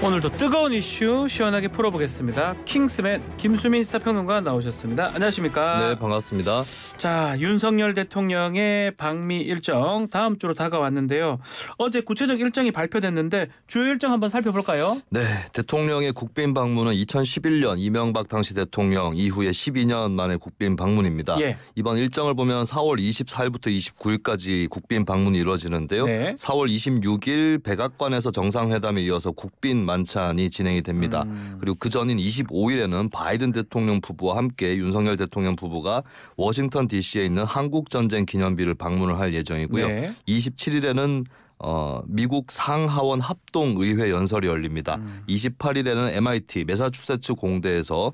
오늘도 뜨거운 이슈 시원하게 풀어보겠습니다. 킹스맨 김수민 사평론가 나오셨습니다. 안녕하십니까? 네, 반갑습니다. 자, 윤석열 대통령의 방미 일정 다음 주로 다가왔는데요. 어제 구체적 일정이 발표됐는데 주요 일정 한번 살펴볼까요? 네, 대통령의 국빈 방문은 2011년 이명박 당시 대통령 이후에 12년 만에 국빈 방문입니다. 예. 이번 일정을 보면 4월 24일부터 29일까지 국빈 방문이 이루어지는데요. 네. 4월 26일 백악관에서 정상회담에 이어서 국빈 만찬이 진행이 됩니다. 음. 그리고 그 전인 25일에는 바이든 대통령 부부와 함께 윤석열 대통령 부부가 워싱턴 D.C.에 있는 한국 전쟁 기념비를 방문을 할 예정이고요. 네. 27일에는 어, 미국 상하원 합동의회 연설이 열립니다. 음. 28일에는 MIT 메사추세츠 공대에서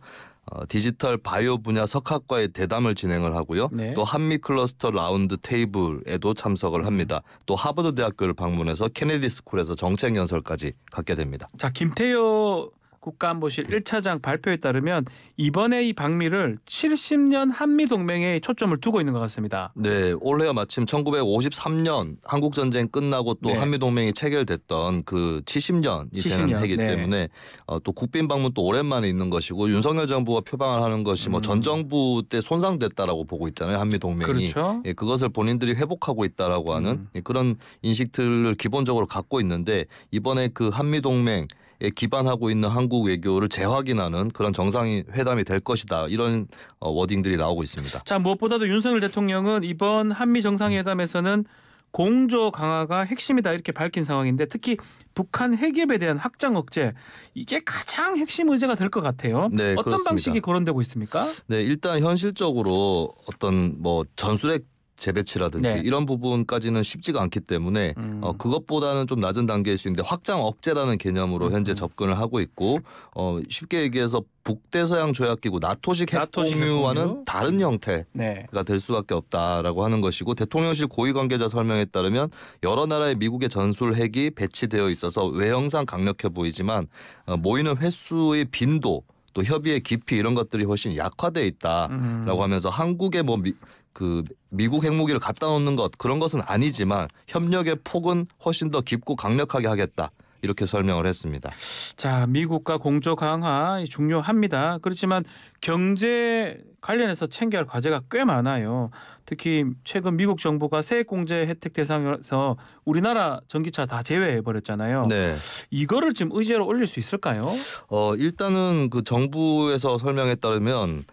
어, 디지털 바이오 분야 석학과의 대담을 진행을 하고요. 네. 또 한미 클러스터 라운드 테이블에도 참석을 음. 합니다. 또 하버드 대학교를 방문해서 케네디 스쿨에서 정책 연설까지 갖게 됩니다. 자 김태여 국가안보실 1차장 발표에 따르면 이번에 이 방미를 70년 한미 동맹에 초점을 두고 있는 것 같습니다. 네, 올해가 마침 1953년 한국 전쟁 끝나고 또 네. 한미 동맹이 체결됐던 그 70년이 70년, 되는 해기 네. 때문에 어, 또 국빈 방문 또 오랜만에 있는 것이고 윤석열 정부가 표방을 하는 것이 뭐전 음. 정부 때 손상됐다라고 보고 있잖아요 한미 동맹이 그렇죠? 예, 그것을 본인들이 회복하고 있다라고 하는 음. 예, 그런 인식들을 기본적으로 갖고 있는데 이번에 그 한미 동맹 예, 기반하고 있는 한국 외교를 재확인하는 그런 정상회담이 될 것이다. 이런 어, 워딩들이 나오고 있습니다. 자 무엇보다도 윤석열 대통령은 이번 한미 정상회담에서는 공조 강화가 핵심이다 이렇게 밝힌 상황인데 특히 북한 핵협에 대한 확장 억제 이게 가장 핵심 의제가 될 것 같아요. 네, 어떤 그렇습니다. 방식이 거론되고 있습니까? 네, 일단 현실적으로 어떤 뭐 전술핵 재배치라든지 네. 이런 부분까지는 쉽지가 않기 때문에 음. 어, 그것보다는 좀 낮은 단계일 수 있는데 확장 억제라는 개념으로 현재 음. 접근을 하고 있고 어, 쉽게 얘기해서 북대서양 조약기구 나토식 핵공유와는 핵공유? 다른 음. 형태가 네. 될 수밖에 없다라고 하는 것이고 대통령실 고위 관계자 설명에 따르면 여러 나라의 미국의 전술 핵이 배치되어 있어서 외형상 강력해 보이지만 어, 모이는 횟수의 빈도 또 협의의 깊이 이런 것들이 훨씬 약화돼 있다라고 음. 하면서 한국의 뭐 미, 그 미국 핵무기를 갖다 놓는 것 그런 것은 아니지만 협력의 폭은 훨씬 더 깊고 강력하게 하겠다. 이렇게 설명을 했습니다. 자, 미국과 공조 강화 중요합니다. 그렇지만 경제 관련해서 챙겨야 할 과제가 꽤 많아요. 특히 최근 미국 정부가 세액 공제 혜택 대상에서 우리나라 전기차 다 제외해 버렸잖아요. 네. 이거를 지금 의제로 올릴 수 있을까요? 어, 일단은 그 정부에서 설명에 따르면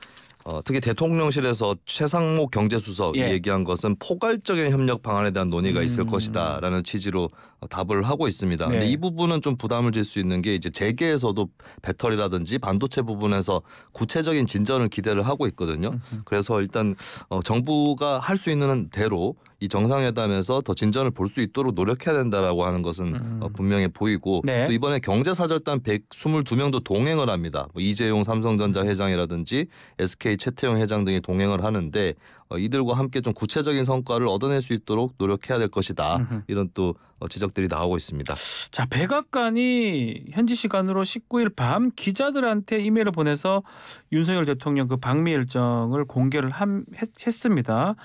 어, 특히 대통령실에서 최상목 경제수석 예. 얘기한 것은 포괄적인 협력 방안에 대한 논의가 음. 있을 것이다라는 취지로 어, 답을 하고 있습니다. 네. 근데 이 부분은 좀 부담을 질 수 있는 게 이제 재계에서도 배터리라든지 반도체 부분에서 구체적인 진전을 기대를 하고 있거든요. 그래서 일단 어, 정부가 할 수 있는 대로 이 정상회담에서 더 진전을 볼 수 있도록 노력해야 된다라고 하는 것은 음. 어, 분명히 보이고 네. 또 이번에 경제사절단 122명도 동행을 합니다. 뭐 이재용 삼성전자 회장이라든지 SK s 최태용 회장 등이 동행을 하는데 어, 이들과 함께 좀 구체적인 성과를 얻어낼 수 있도록 노력해야 될 것이다. 이런 또 어, 지적들이 나오고 있습니다. 자, 백악관이 현지 시간으로 19일 밤 기자들한테 이메일을 보내서 윤석열 대통령 그 방미 일정을 공개를 함, 했, 습니다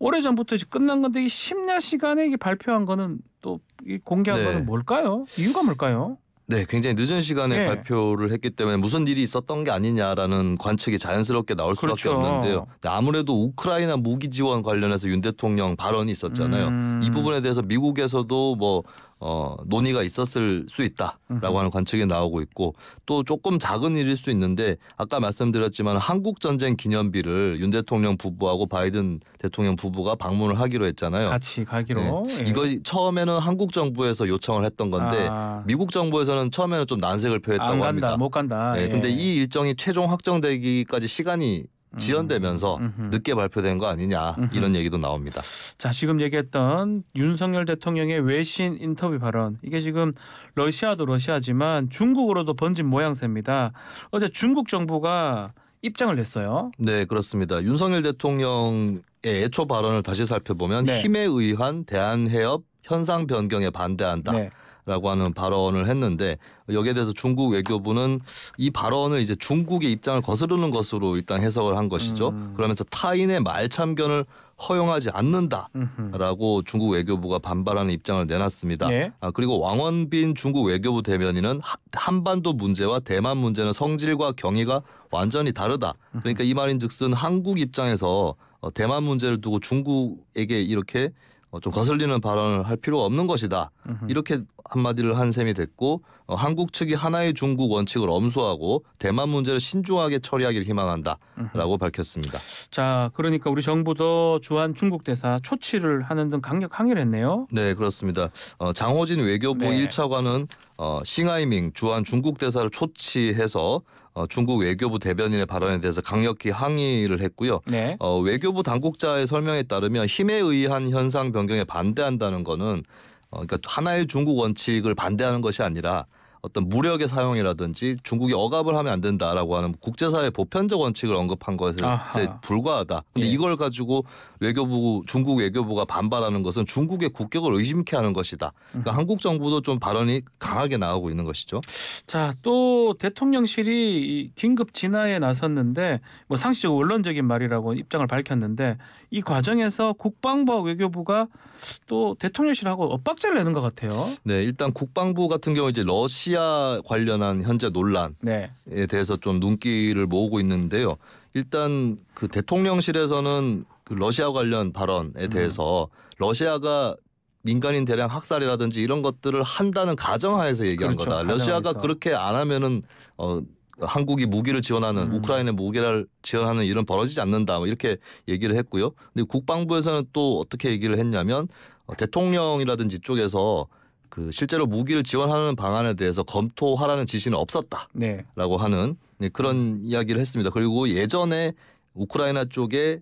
오래전부터 이제 끝난 건데 이 심야 시간에 이게 발표한 거는 또 이 공개한 네. 거는 뭘까요? 이유가 뭘까요? 네, 굉장히 늦은 시간에 네. 발표를 했기 때문에 무슨 일이 있었던 게 아니냐라는 관측이 자연스럽게 나올 수밖에 그렇죠. 없는데요. 아무래도 우크라이나 무기 지원 관련해서 윤 대통령 발언이 있었잖아요. 음. 이 부분에 대해서 미국에서도 뭐 어, 논의가 있었을 수 있다라고 하는 관측이 나오고 있고 또 조금 작은 일일 수 있는데 아까 말씀드렸지만 한국 전쟁 기념비를 윤 대통령 부부하고 바이든 대통령 부부가 방문을 하기로 했잖아요. 같이 가기로. 네. 예. 이거 처음에는 한국 정부에서 요청을 했던 건데 아. 미국 정부에서는 처음에는 좀 난색을 표했다고 안 간다, 합니다. 못 간다. 네, 예. 근데 이 일정이 최종 확정되기까지 시간이 지연되면서 음, 음, 음. 늦게 발표된 거 아니냐 이런 얘기도 나옵니다. 자 지금 얘기했던 윤석열 대통령의 외신 인터뷰 발언 이게 지금 러시아도 러시아지만 중국으로도 번진 모양새입니다. 어제 중국 정부가 입장을 냈어요. 네 그렇습니다. 윤석열 대통령의 애초 발언을 다시 살펴보면 네. 힘에 의한 대한해협 현상 변경에 반대한다. 네. 라고 하는 발언을 했는데 여기에 대해서 중국 외교부는 이 발언을 이제 중국의 입장을 거스르는 것으로 일단 해석을 한 것이죠. 음. 그러면서 타인의 말 참견을 허용하지 않는다라고 음흠. 중국 외교부가 반발하는 입장을 내놨습니다. 예? 아, 그리고 왕원빈 중국 외교부 대변인은 한반도 문제와 대만 문제는 성질과 경위가 완전히 다르다. 그러니까 이 말인즉슨 한국 입장에서 어, 대만 문제를 두고 중국에게 이렇게 어, 좀 거슬리는 발언을 할 필요가 없는 것이다. 으흠. 이렇게 한마디를 한 셈이 됐고 어, 한국 측이 하나의 중국 원칙을 엄수하고 대만 문제를 신중하게 처리하길 희망한다라고 밝혔습니다. 자, 그러니까 우리 정부도 주한 중국 대사 초치를 하는 등 강력 항의를 했네요. 네, 그렇습니다. 어, 장호진 외교부 네. 1차관은 어, 싱하이밍 주한 중국 대사를 초치해서 어, 중국 외교부 대변인의 발언에 대해서 강력히 항의를 했고요. 네. 어, 외교부 당국자의 설명에 따르면 힘에 의한 현상 변경에 반대한다는 거는 어, 그러니까 하나의 중국 원칙을 반대하는 것이 아니라 어떤 무력의 사용이라든지 중국이 억압을 하면 안 된다라고 하는 국제사회 보편적 원칙을 언급한 것에 아하. 불과하다. 근데 예. 이걸 가지고 외교부 중국 외교부가 반발하는 것은 중국의 국격을 의심케 하는 것이다. 그러니까 한국 정부도 좀 발언이 강하게 나오고 있는 것이죠. 자, 또 대통령실이 긴급 진화에 나섰는데 뭐 상식적 원론적인 말이라고 입장을 밝혔는데 이 과정에서 국방부 와 외교부가 또 대통령실하고 엇박자를 내는 것 같아요. 네, 일단 국방부 같은 경우 이제 러시 러시아 관련한 현재 논란에 네. 대해서 좀 눈길을 모으고 있는데요. 일단 그 대통령실에서는 그 러시아 관련 발언에 음. 대해서 음. 러시아가 민간인 대량 학살이라든지 이런 것들을 한다는 가정하에서 얘기한 그렇죠. 거다. 가정에서 러시아가 그렇게 안 하면은 어 한국이 무기를 지원하는 음. 우크라이나 무기를 지원하는 일은 벌어지지 않는다. 뭐 이렇게 얘기를 했고요. 근데 국방부에서는 또 어떻게 얘기를 했냐면 어, 대통령이라든지 쪽에서 그 실제로 무기를 지원하는 방안에 대해서 검토하라는 지시는 없었다라고 네. 하는 네, 그런 이야기를 했습니다. 그리고 예전에 우크라이나 쪽에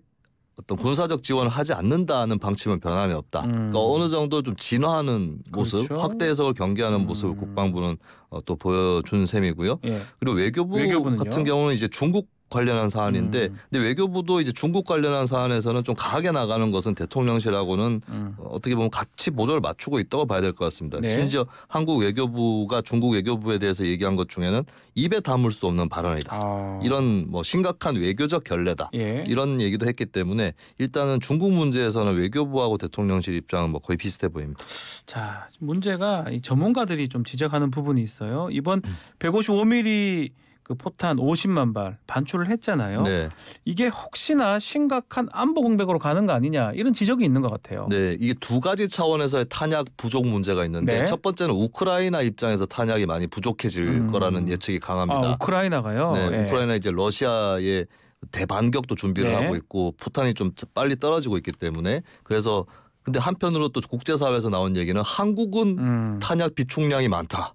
어떤 군사적 지원을 하지 않는다는 방침은 변함이 없다. 음. 그러니까 어느 정도 좀 진화하는 모습, 그렇죠? 확대 해석을 경계하는 음. 모습을 국방부는 어, 또 보여준 셈이고요. 예. 그리고 외교부 외교부는요? 같은 경우는 이제 중국 관련한 사안인데 음. 근데 외교부도 이제 중국 관련한 사안에서는 좀 강하게 나가는 것은 대통령실하고는 음. 어, 어떻게 보면 같이 보조를 맞추고 있다고 봐야 될 것 같습니다. 네. 심지어 한국 외교부가 중국 외교부에 대해서 얘기한 것 중에는 입에 담을 수 없는 발언이다. 아. 이런 뭐 심각한 외교적 결례다. 예. 이런 얘기도 했기 때문에 일단은 중국 문제에서는 외교부하고 대통령실 입장은 뭐 거의 비슷해 보입니다. 자 문제가 전문가들이 좀 지적하는 부분이 있어요. 이번 음. 155mm 그 포탄 50만 발 반출을 했잖아요. 네. 이게 혹시나 심각한 안보 공백으로 가는 거 아니냐 이런 지적이 있는 것 같아요. 네, 이게 두 가지 차원에서의 탄약 부족 문제가 있는데 네. 첫 번째는 우크라이나 입장에서 탄약이 많이 부족해질 음. 거라는 예측이 강합니다. 아, 우크라이나가요? 네, 네, 우크라이나 이제 러시아의 대반격도 준비를 네. 하고 있고 포탄이 좀 빨리 떨어지고 있기 때문에 그래서 근데 한편으로 또 국제사회에서 나온 얘기는 한국은 음. 탄약 비축량이 많다.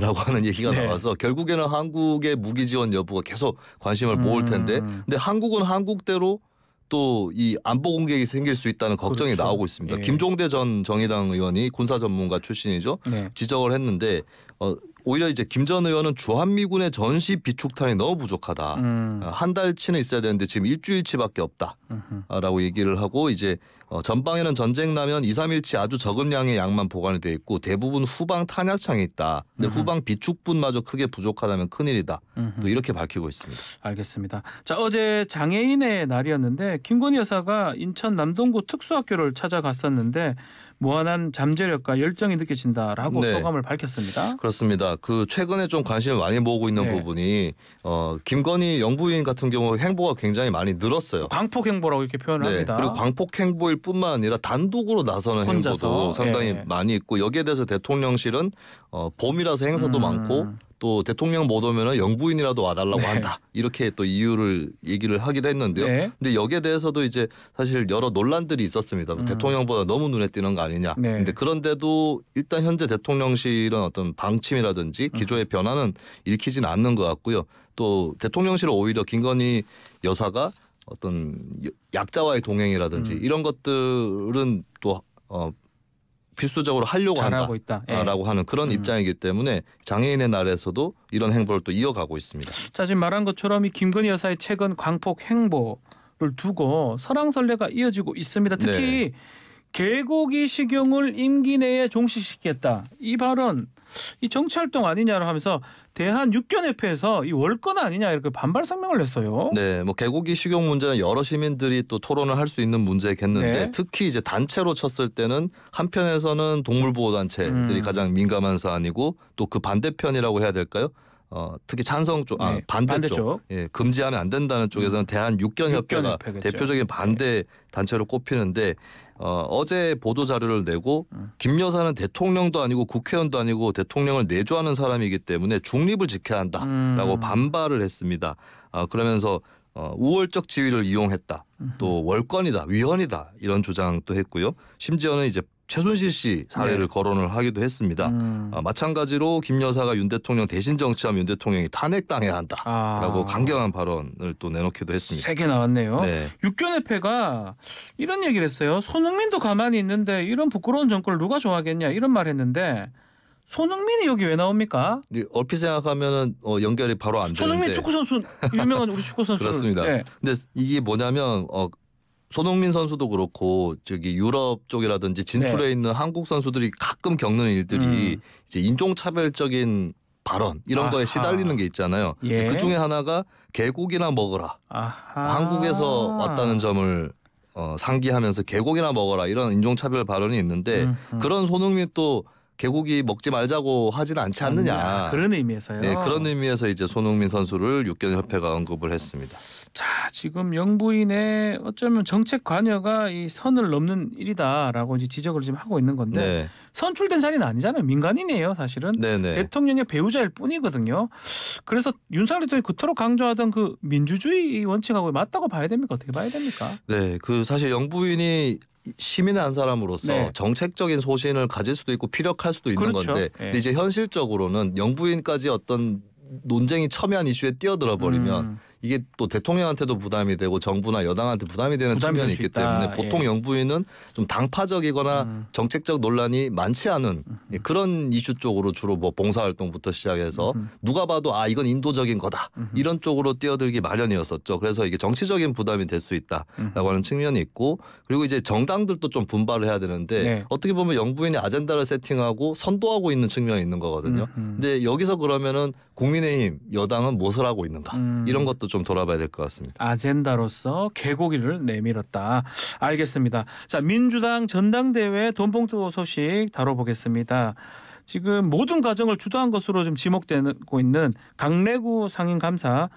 라고 하는 얘기가 네. 나와서 결국에는 한국의 무기 지원 여부가 계속 관심을 모을 음. 텐데 근데 한국은 한국대로 또 이 안보 공격이 생길 수 있다는 걱정이 그렇죠. 나오고 있습니다. 예. 김종대 전 정의당 의원이 군사 전문가 출신이죠. 네. 지적을 했는데 어, 오히려 이제 김 전 의원은 주한미군의 전시 비축탄이 너무 부족하다. 음. 아, 한 달치는 있어야 되는데 지금 일주일치밖에 없다라고 아, 얘기를 하고 이제 어, 전방에는 전쟁 나면 2, 3일치 아주 저금량의 양만 보관이 돼 있고 대부분 후방 탄약창이 있다. 근데 음흠. 후방 비축분마저 크게 부족하다면 큰일이다. 음흠. 또 이렇게 밝히고 있습니다. 알겠습니다. 자 어제 장애인의 날이었는데 김건희 여사가 인천 남동구 특수학교를 찾아갔었는데 무한한 잠재력과 열정이 느껴진다라고 네. 소감을 밝혔습니다. 그렇습니다. 그 최근에 좀 관심을 많이 모으고 있는 네. 부분이 어, 김건희 영부인 같은 경우 행보가 굉장히 많이 늘었어요. 광폭 행보라고 이렇게 표현을 네. 합니다. 그리고 광폭 행보일 뿐만 아니라 단독으로 나서는 혼자서. 행보도 상당히 예. 많이 있고 여기에 대해서 대통령실은 어, 봄이라서 행사도 음. 많고 또 대통령 못 오면은 영부인이라도 와달라고 네. 한다 이렇게 또 이유를 얘기를 하기도 했는데요. 네. 근데 여기에 대해서도 이제 사실 여러 논란들이 있었습니다. 음. 대통령보다 너무 눈에 띄는 거 아니냐. 네. 근데 그런데도 일단 현재 대통령실은 어떤 방침이라든지 음. 기조의 음. 변화는 읽히진 않는 것 같고요. 또 대통령실은 오히려 김건희 여사가 어떤 약자와의 동행이라든지 음. 이런 것들은 또 어, 필수적으로 하려고 한다라고 예. 하는 그런 음. 입장이기 때문에 장애인의 날에서도 이런 행보를 또 이어가고 있습니다. 자 지금 말한 것처럼 이 김건희 여사의 최근 광폭 행보 를 두고 설왕설래가 이어지고 있습니다. 특히 네. 개고기 식용을 임기 내에 종식시키겠다. 이 발언 이 정치 활동 아니냐를 하면서 대한 육견협회에서 이 월권 아니냐 이렇게 반발 성명을 냈어요. 네, 뭐 개고기 식용 문제는 여러 시민들이 또 토론을 할 수 있는 문제겠는데 네. 특히 이제 단체로 쳤을 때는 한편에서는 동물보호단체들이 음. 가장 민감한 사안이고 또 그 반대편이라고 해야 될까요? 어, 특히 찬성 쪽, 아, 네, 아, 반대쪽, 반대쪽, 예, 금지하면 안 된다는 쪽에서는 음. 대한 육견협회가 대표적인 반대 네. 단체로 꼽히는데 어, 어제 보도 자료를 내고 김 여사는 대통령도 아니고 국회의원도 아니고 대통령을 내조하는 사람이기 때문에 중립을 지켜야 한다라고 음. 반발을 했습니다. 어, 그러면서 어, 우월적 지위를 이용했다. 또 음. 월권이다, 위헌이다 이런 주장도 했고요. 심지어는 이제 최순실 씨 사례를 네. 거론을 하기도 했습니다. 음. 아, 마찬가지로 김 여사가 윤 대통령 대신 정치하면 윤 대통령이 탄핵당해야 한다라고 아. 강경한 발언을 또 내놓기도 했습니다. 세게 나왔네요. 네. 육견협회가 이런 얘기를 했어요. 손흥민도 가만히 있는데 이런 부끄러운 정권을 누가 좋아하겠냐 이런 말 했는데 손흥민이 여기 왜 나옵니까? 얼핏 생각하면은 어, 연결이 바로 안 손흥민 되는데. 손흥민 축구 선수 유명한 우리 축구 선수. 그렇습니다. 네. 근데 이게 뭐냐면 어, 손흥민 선수도 그렇고 저기 유럽 쪽이라든지 진출해 네. 있는 한국 선수들이 가끔 겪는 일들이 음. 이제 인종차별적인 발언 이런 아하. 거에 시달리는 게 있잖아요. 예. 그 중에 하나가 개고기나 먹어라. 아하. 한국에서 왔다는 점을 어, 상기하면서 개고기나 먹어라 이런 인종차별 발언이 있는데 음흠. 그런 손흥민 또 개고기 먹지 말자고 하지는 않지 아, 않느냐. 음, 그런 의미에서요. 네, 그런 의미에서 이제 손흥민 선수를 육견협회가 언급을 했습니다. 자, 지금 영부인의 어쩌면 정책 관여가 이 선을 넘는 일이다라고 이제 지적을 지금 하고 있는 건데 네. 선출된 자리는 아니잖아요. 민간인이에요, 사실은. 네네. 네. 대통령의 배우자일 뿐이거든요. 그래서 윤석열 대통령이 그토록 강조하던 그 민주주의 원칙하고 맞다고 봐야 됩니까? 어떻게 봐야 됩니까? 네, 그 사실 영부인이 시민의 한 사람으로서 네. 정책적인 소신을 가질 수도 있고 피력할 수도 있는 그렇죠. 건데 네. 근데 이제 현실적으로는 영부인까지 어떤 논쟁이 첨예한 이슈에 뛰어들어 버리면 음. 이게 또 대통령한테도 부담이 되고 정부나 여당한테 부담이 되는 부담이 측면이 있기 있다. 때문에 보통 예. 영부인은 좀 당파적이거나 음. 정책적 논란이 많지 않은 음. 예, 그런 이슈 쪽으로 주로 뭐 봉사활동부터 시작해서 음. 누가 봐도 아 이건 인도적인 거다 음. 이런 쪽으로 뛰어들기 마련이었었죠. 그래서 이게 정치적인 부담이 될 수 있다라고 음. 하는 측면이 있고 그리고 이제 정당들도 좀 분발을 해야 되는데 네. 어떻게 보면 영부인이 아젠다를 세팅하고 선도하고 있는 측면이 있는 거거든요. 음, 근데 여기서 그러면은 국민의힘 여당은 무엇을 하고 있는가 이런 것도 좀 돌아봐야 될 것 같습니다. 아젠다로서 개고기를 내밀었다. 알겠습니다. 자 민주당 전당대회 돈봉투 소식 다뤄보겠습니다. 지금 모든 과정을 주도한 것으로 좀 지목되고 있는 강래구 상임감사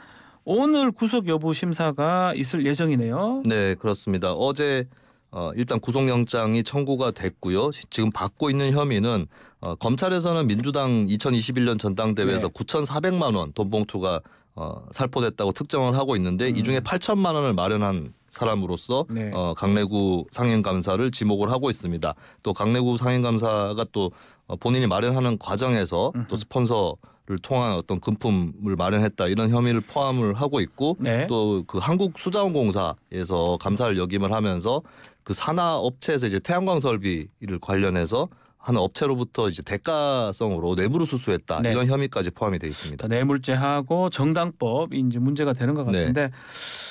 오늘 구속 여부 심사가 있을 예정이네요. 네 그렇습니다. 어제 어, 일단 구속영장이 청구가 됐고요. 지금 받고 있는 혐의는 어, 검찰에서는 민주당 2021년 전당대회에서 네. 9,400만 원 돈봉투가 어, 살포됐다고 특정을 하고 있는데 음. 이 중에 8천만 음. 원을 마련한 사람으로서 네. 어, 강내구 상임감사를 지목을 하고 있습니다. 또 강내구 상임감사가 또 어, 본인이 마련하는 과정에서 음또 스폰서 를 통한 어떤 금품을 마련했다 이런 혐의를 포함을 하고 있고 네. 또그 한국수자원공사에서 감사를 역임을 하면서 그 산하 업체에서 이제 태양광 설비를 관련해서 하는 업체로부터 이제 대가성으로 뇌물을 수수했다 네. 이런 혐의까지 포함이 되어 있습니다. 뇌물죄하고 정당법 이제 문제가 되는 것 네. 같은데 네.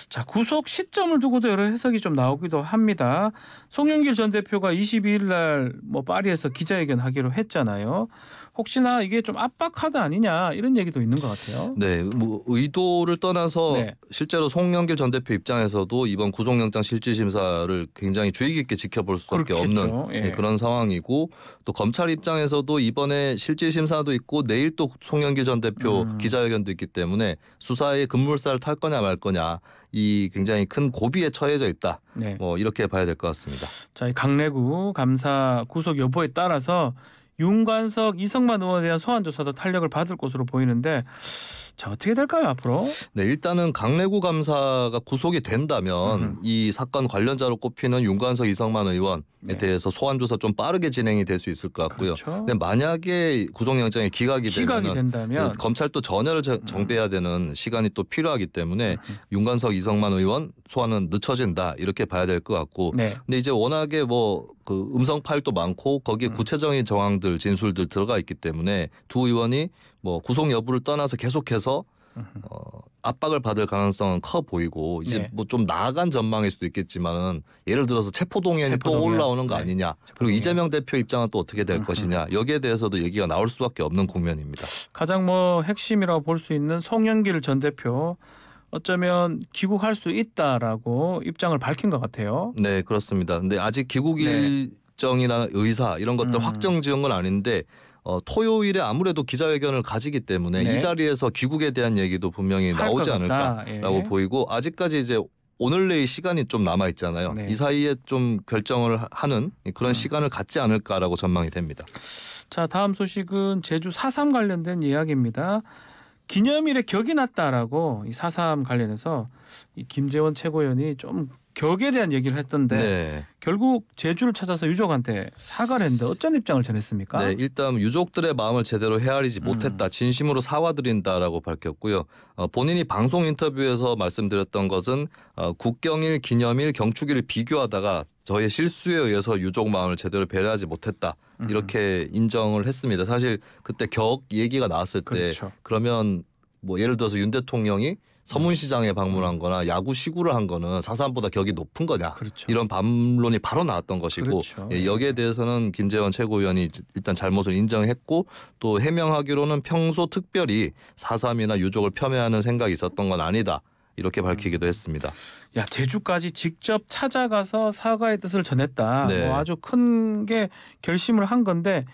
자 구속 시점을 두고도 여러 해석이 좀 나오기도 합니다. 송영길 전 대표가 22일 날뭐 파리에서 기자회견하기로 했잖아요. 혹시나 이게 좀 압박 하다 아니냐 이런 얘기도 있는 것 같아요. 네, 뭐 의도를 떠나서 네. 실제로 송영길 전 대표 입장에서도 이번 구속영장 실질심사를 굉장히 주의 깊게 지켜볼 수밖에 없는 네, 예. 그런 상황이고 또 검찰 입장에서도 이번에 실질심사도 있고 내일 또 송영길 전 대표 음. 기자회견도 있기 때문에 수사에 급물살탈 거냐 말 거냐 이 굉장히 큰 고비에 처해져 있다. 네. 뭐 이렇게 봐야 될 것 같습니다. 자, 이 강내구 감사 구속 여부에 따라서 윤관석, 이성만 의원에 대한 소환 조사도 탄력을 받을 것으로 보이는데 자 어떻게 될까요 앞으로? 네 일단은 강래구 감사가 구속이 된다면 으흠. 이 사건 관련자로 꼽히는 윤관석 이성만 의원에 네. 대해서 소환 조사 좀 빠르게 진행이 될 수 있을 것 같고요. 그렇죠. 근데 만약에 구속영장이 기각이, 기각이 된다면 네, 검찰 또 전열을 음. 정비해야 되는 시간이 또 필요하기 때문에 으흠. 음, 음. 윤관석 이성만 의원 소환은 늦춰진다 이렇게 봐야 될 것 같고. 네. 근데 이제 워낙에 뭐그 음성 파일도 많고 거기에 음. 구체적인 정황들 진술들 들어가 있기 때문에 두 의원이 뭐 구속 여부를 떠나서 계속해서 어, 압박을 받을 가능성은 커 보이고 이제 네. 뭐좀 나아간 전망일 수도 있겠지만은 예를 들어서 체포 동의안이 또 올라오는 거 네. 아니냐 그리고 이재명 대표 입장은 또 어떻게 될 것이냐 여기에 대해서도 얘기가 나올 수밖에 없는 국면입니다. 가장 뭐 핵심이라고 볼 수 있는 송영길 전 대표 어쩌면 귀국할 수 있다라고 입장을 밝힌 것 같아요. 네 그렇습니다. 근데 아직 귀국 네. 일정이나 의사 이런 것들 음. 확정 지은 건 아닌데 어, 토요일에 아무래도 기자회견을 가지기 때문에 네. 이 자리에서 귀국에 대한 얘기도 분명히 나오지 않을까라고 예. 보이고 아직까지 이제 오늘 내일 시간이 좀 남아 있잖아요. 네. 이 사이에 좀 결정을 하는 그런 음. 시간을 갖지 않을까라고 전망이 됩니다. 자, 다음 소식은 제주 4.3 관련된 이야기입니다. 기념일에 격이 났다라고 이 4.3 관련해서 이 김재원 최고위원이 좀 격에 대한 얘기를 했던데 네. 결국 제주를 찾아서 유족한테 사과를 했는데 어쩐 입장을 전했습니까? 네, 일단 유족들의 마음을 제대로 헤아리지 못했다. 음. 진심으로 사과드린다라고 밝혔고요. 어, 본인이 방송 인터뷰에서 말씀드렸던 것은 어, 국경일 기념일 경축일을 비교하다가 저의 실수에 의해서 유족 마음을 제대로 배려하지 못했다. 음. 이렇게 인정을 했습니다. 사실 그때 격 얘기가 나왔을 그렇죠. 때 그러면 뭐 예를 들어서 윤 대통령이 서문시장에 음. 방문한 음. 거나 야구 시구를 한 거는 사산보다 격이 높은 거냐. 그렇죠. 이런 반론이 바로 나왔던 것이고 그렇죠. 예, 네. 여기에 대해서는 김재원 최고위원이 일단 잘못을 인정했고 또 해명하기로는 평소 특별히 사삼이나 유족을 폄훼하는 생각이 있었던 건 아니다. 이렇게 밝히기도 음. 했습니다. 야 제주까지 직접 찾아가서 사과의 뜻을 전했다. 뭐 네. 뭐 아주 큰 게 결심을 한 건데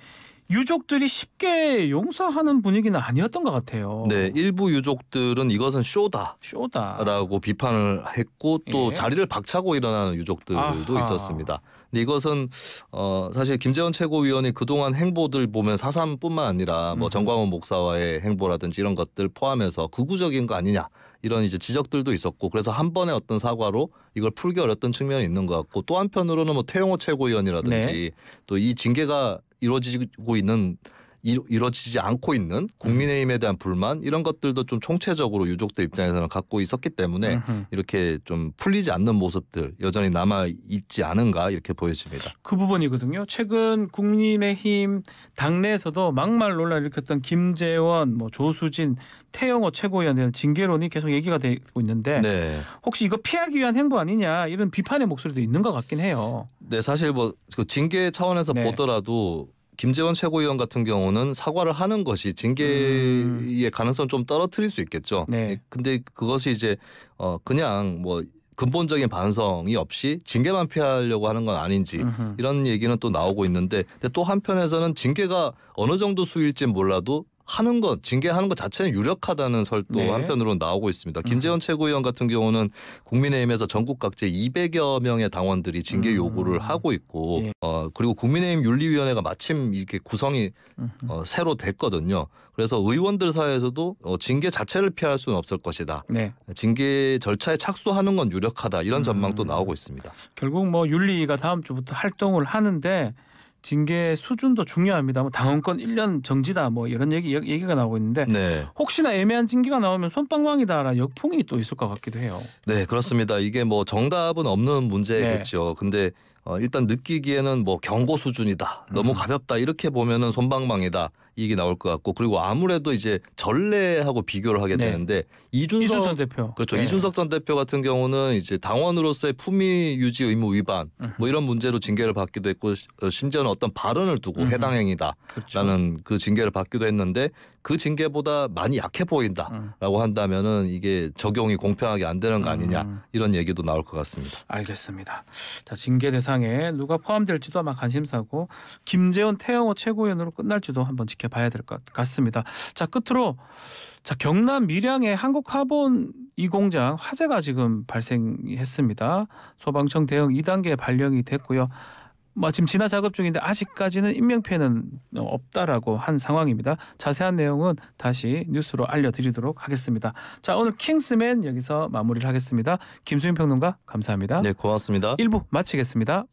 유족들이 쉽게 용서하는 분위기는 아니었던 것 같아요. 네, 일부 유족들은 이것은 쇼다. 쇼다라고 비판을 했고 또 예. 자리를 박차고 일어나는 유족들도 아하. 있었습니다. 근데 이것은 어 사실 김재원 최고위원이 그동안 행보들 보면 사삼뿐만 아니라 뭐 음. 정광훈 목사와의 행보라든지 이런 것들 포함해서 극우적인 거 아니냐. 이런 이제 지적들도 있었고 그래서 한 번의 어떤 사과로 이걸 풀기 어렸던 측면이 있는 것 같고 또 한편으로는 뭐 태용호 최고위원이라든지 네. 또이 징계가 이루어지고 있는 이루어지지 않고 있는 국민의힘에 대한 불만 이런 것들도 좀 총체적으로 유족들 입장에서는 갖고 있었기 때문에 이렇게 좀 풀리지 않는 모습들 여전히 남아 있지 않은가 이렇게 보여집니다. 그 부분이거든요. 최근 국민의힘 당내에서도 막말 논란을 일으켰던 김재원, 뭐 조수진, 태영호 최고위원에 대한 징계론이 계속 얘기가 되고 있는데 네. 혹시 이거 피하기 위한 행보 아니냐 이런 비판의 목소리도 있는 것 같긴 해요. 네, 사실 뭐 그 징계 차원에서 네. 보더라도 김재원 최고위원 같은 경우는 사과를 하는 것이 징계의 음. 가능성 좀 떨어뜨릴 수 있겠죠. 네. 예, 근데 그것이 이제 어 그냥 뭐 근본적인 반성이 없이 징계만 피하려고 하는 건 아닌지 으흠. 이런 얘기는 또 나오고 있는데 또 한편에서는 징계가 어느 정도 수일진 몰라도 하는 것 징계하는 것 자체는 유력하다는 설도 네. 한편으로 나오고 있습니다. 음. 김재원 음. 최고위원 같은 경우는 국민의힘에서 전국 각지 200여 명의 당원들이 징계 음. 요구를 하고 있고 예. 어, 그리고 국민의힘 윤리위원회가 마침 이렇게 구성이 음. 어, 새로 됐거든요. 그래서 의원들 사이에서도 어, 징계 자체를 피할 수는 없을 것이다. 네. 징계 절차에 착수하는 건 유력하다 이런 전망도 나오고 있습니다. 결국 뭐 윤리가 다음 주부터 활동을 하는데 징계 수준도 중요합니다. 뭐 당원권 1년 정지다 뭐 이런 얘기 얘기가 나오고 있는데 네. 혹시나 애매한 징계가 나오면 손방망이다라는 역풍이 또 있을 것 같기도 해요. 네, 그렇습니다. 이게 뭐 정답은 없는 문제겠죠. 네. 근데 어, 일단 느끼기에는 뭐 경고 수준이다. 너무 음. 가볍다. 이렇게 보면은 손방망이다. 이게 나올 것 같고 그리고 아무래도 이제 전례하고 비교를 하게 네. 되는데 이준석, 이준전 대표 그렇죠 네. 이준석 전 대표 같은 경우는 이제 당원으로서의 품위 유지 의무 위반 음. 뭐 이런 문제로 징계를 받기도 했고 어, 심지어는 어떤 발언을 두고 음. 해당 행위다라는 그렇죠. 그 징계를 받기도 했는데 그 징계보다 많이 약해 보인다라고 한다면은 이게 적용이 공평하게 안 되는 거 아니냐 음. 이런 얘기도 나올 것 같습니다. 알겠습니다. 자 징계 대상에 누가 포함될지도 아마 관심사고 김재원 태영호 최고위원으로 끝날지도 한번 지켜봐야 될 것 같습니다. 자 끝으로 자 경남 밀양의 한국화본이 공장 화재가 지금 발생했습니다. 소방청 대응 2단계 발령이 됐고요. 뭐 지금 진화 작업 중인데 아직까지는 인명 피해는 없다라고 한 상황입니다. 자세한 내용은 다시 뉴스로 알려드리도록 하겠습니다. 자 오늘 킹스맨 여기서 마무리를 하겠습니다. 김수윤 평론가 감사합니다. 네 고맙습니다. 1부 마치겠습니다.